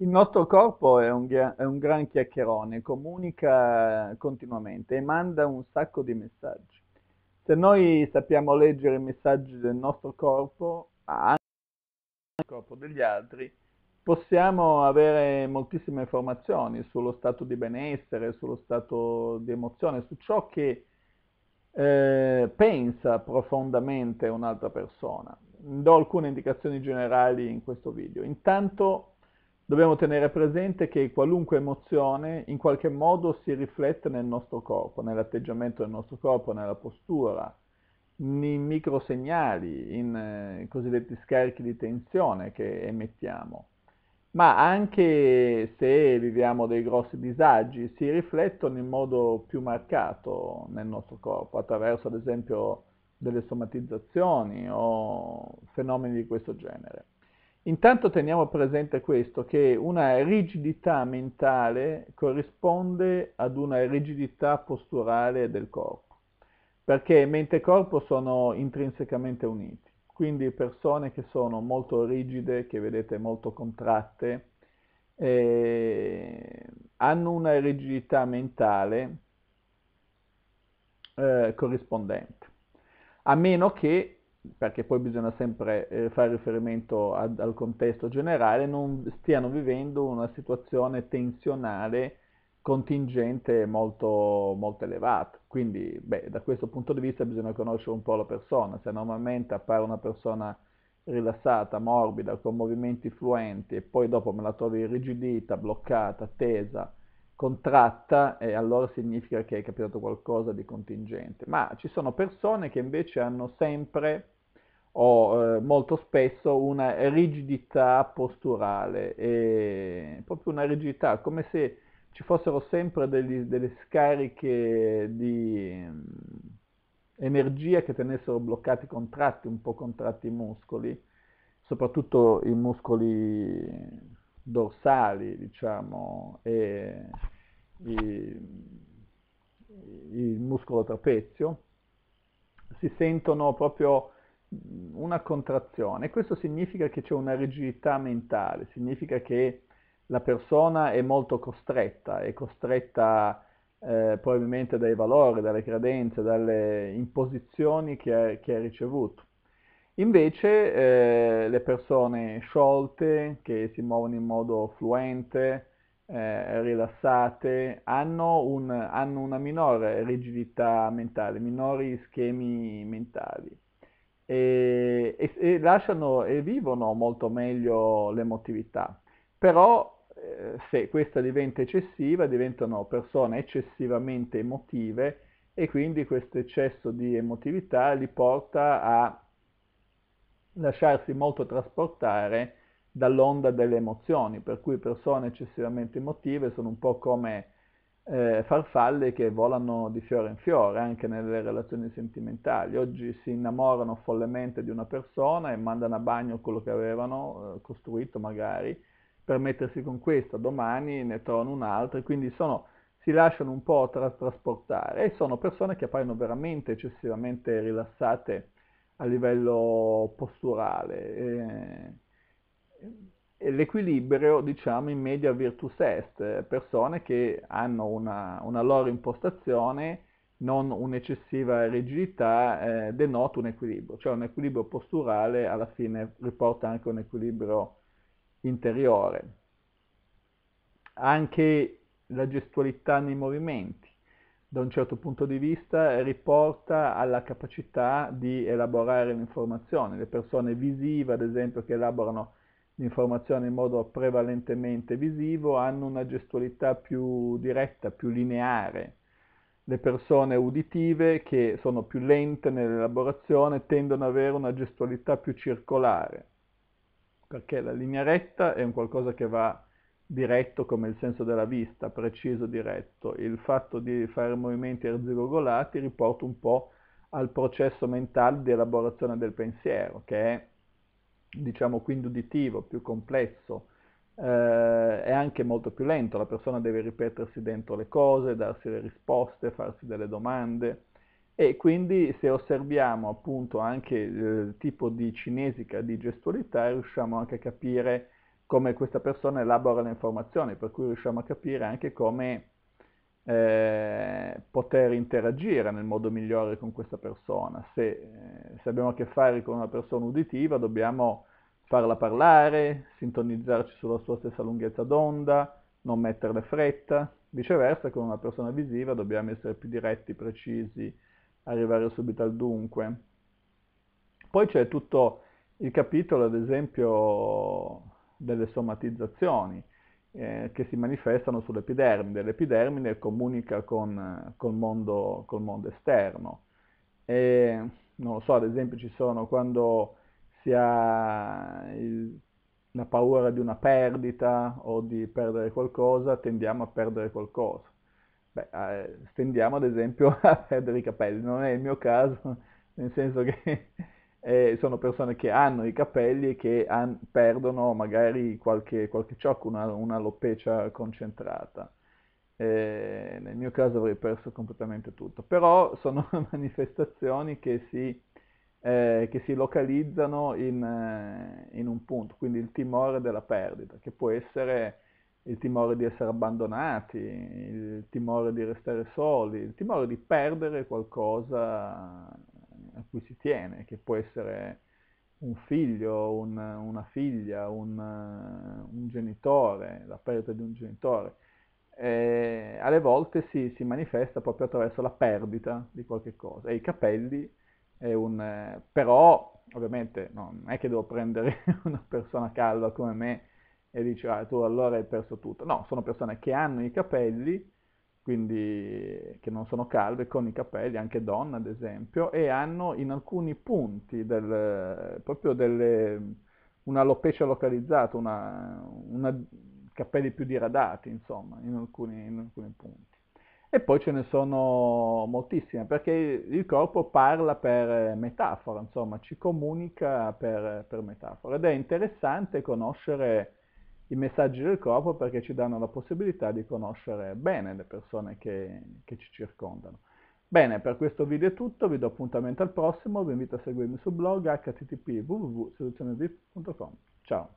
Il nostro corpo è un, è un, gran chiacchierone, comunica continuamente e manda un sacco di messaggi. Se noi sappiamo leggere i messaggi del nostro corpo, anche del corpo degli altri, possiamo avere moltissime informazioni sullo stato di benessere, sullo stato di emozione, su ciò che eh, pensa profondamente un'altra persona. Do alcune indicazioni generali in questo video. Intanto dobbiamo tenere presente che qualunque emozione in qualche modo si riflette nel nostro corpo, nell'atteggiamento del nostro corpo, nella postura, in microsegnali, in, eh, in cosiddetti scarichi di tensione che emettiamo. Ma anche se viviamo dei grossi disagi, si riflettono in modo più marcato nel nostro corpo, attraverso ad esempio delle somatizzazioni o fenomeni di questo genere. Intanto teniamo presente questo, che una rigidità mentale corrisponde ad una rigidità posturale del corpo, perché mente e corpo sono intrinsecamente uniti. Quindi persone che sono molto rigide, che vedete molto contratte, eh, hanno una rigidità mentale eh, corrispondente, a meno che perché poi bisogna sempre eh, fare riferimento ad, al contesto generale, non stiano vivendo una situazione tensionale contingente molto, molto elevata. Quindi beh, da questo punto di vista bisogna conoscere un po' la persona, se normalmente appare una persona rilassata, morbida, con movimenti fluenti e poi dopo me la trovi irrigidita, bloccata, tesa, contratta, e eh, allora significa che è capitato qualcosa di contingente. Ma ci sono persone che invece hanno sempre ho eh, molto spesso una rigidità posturale, e proprio una rigidità, come se ci fossero sempre degli, delle scariche di mm, energia che tenessero bloccati contratti, un po' contratti i muscoli, soprattutto i muscoli dorsali, diciamo, e il muscolo trapezio, si sentono proprio una contrazione. Questo significa che c'è una rigidità mentale, significa che la persona è molto costretta, è costretta eh, probabilmente dai valori, dalle credenze, dalle imposizioni che ha, che ha ricevuto. Invece eh, le persone sciolte, che si muovono in modo fluente, eh, rilassate, hanno, un, hanno una minore rigidità mentale, minori schemi mentali e, e, e lasciano e vivono molto meglio l'emotività. Però eh, se questa diventa eccessiva, diventano persone eccessivamente emotive e quindi questo eccesso di emotività li porta a lasciarsi molto trasportare dall'onda delle emozioni, per cui persone eccessivamente emotive sono un po' come eh, farfalle che volano di fiore in fiore anche nelle relazioni sentimentali. Oggi si innamorano follemente di una persona e mandano a bagno quello che avevano eh, costruito magari per mettersi con questa, domani ne trovano un'altra e quindi sono, si lasciano un po' tra, trasportare e sono persone che appaiono veramente eccessivamente rilassate a livello posturale. Eh, l'equilibrio diciamo in media virtus est, eh, persone che hanno una, una loro impostazione, non un'eccessiva rigidità, eh, denota un equilibrio, cioè un equilibrio posturale alla fine riporta anche un equilibrio interiore. Anche la gestualità nei movimenti, da un certo punto di vista, riporta alla capacità di elaborare l'informazione. Le persone visive, ad esempio, che elaborano l'informazione in modo prevalentemente visivo, hanno una gestualità più diretta, più lineare. Le persone uditive, che sono più lente nell'elaborazione, tendono ad avere una gestualità più circolare, perché la linea retta è un qualcosa che va diretto come il senso della vista, preciso, diretto. Il fatto di fare movimenti erzigogolati riporta un po' al processo mentale di elaborazione del pensiero, che è diciamo quindi uditivo, più complesso, eh, è anche molto più lento, la persona deve ripetersi dentro le cose, darsi le risposte, farsi delle domande e quindi se osserviamo appunto anche il eh, tipo di cinesica, di gestualità, riusciamo anche a capire come questa persona elabora le informazioni, per cui riusciamo a capire anche come eh, poter interagire nel modo migliore con questa persona. Se, eh, se, abbiamo a che fare con una persona uditiva dobbiamo farla parlare, sintonizzarci sulla sua stessa lunghezza d'onda, non metterle fretta. Viceversa, con una persona visiva dobbiamo essere più diretti, precisi, arrivare subito al dunque. Poi c'è tutto il capitolo, ad esempio, delle somatizzazioni eh, che si manifestano sull'epidermide. L'epidermide comunica con, col, mondo, col mondo esterno. E, non lo so, ad esempio ci sono quando si ha il, la paura di una perdita o di perdere qualcosa, tendiamo a perdere qualcosa. Beh, eh, tendiamo ad esempio a perdere i capelli, non è il mio caso, nel senso che eh, sono persone che hanno i capelli e che han- perdono magari qualche, qualche ciocco, una, una alopecia concentrata. Eh, nel mio caso avrei perso completamente tutto, però sono manifestazioni che si, eh, che si localizzano in, eh, in, un punto, quindi il timore della perdita, che può essere il timore di essere abbandonati, il timore di restare soli, il timore di perdere qualcosa a cui si tiene, che può essere un figlio, un, una figlia, un, un, genitore, la perdita di un genitore. E alle volte si, si, manifesta proprio attraverso la perdita di qualche cosa. E i capelli è un... però, ovviamente, no, non è che devo prendere una persona calda come me e dire, ah, tu allora hai perso tutto. No, sono persone che hanno i capelli quindi che non sono calve, con i capelli, anche donne ad esempio, e hanno in alcuni punti del, proprio delle, una alopecia localizzata, una, una, capelli più diradati, insomma, in alcuni, in alcuni punti. E poi ce ne sono moltissime, perché il corpo parla per metafora, insomma, ci comunica per, per metafora. Ed è interessante conoscere i messaggi del corpo perché ci danno la possibilità di conoscere bene le persone che, che ci circondano. Bene, per questo video è tutto, vi do appuntamento al prossimo, vi invito a seguirmi sul blog http www.seduzionedit.com. Ciao!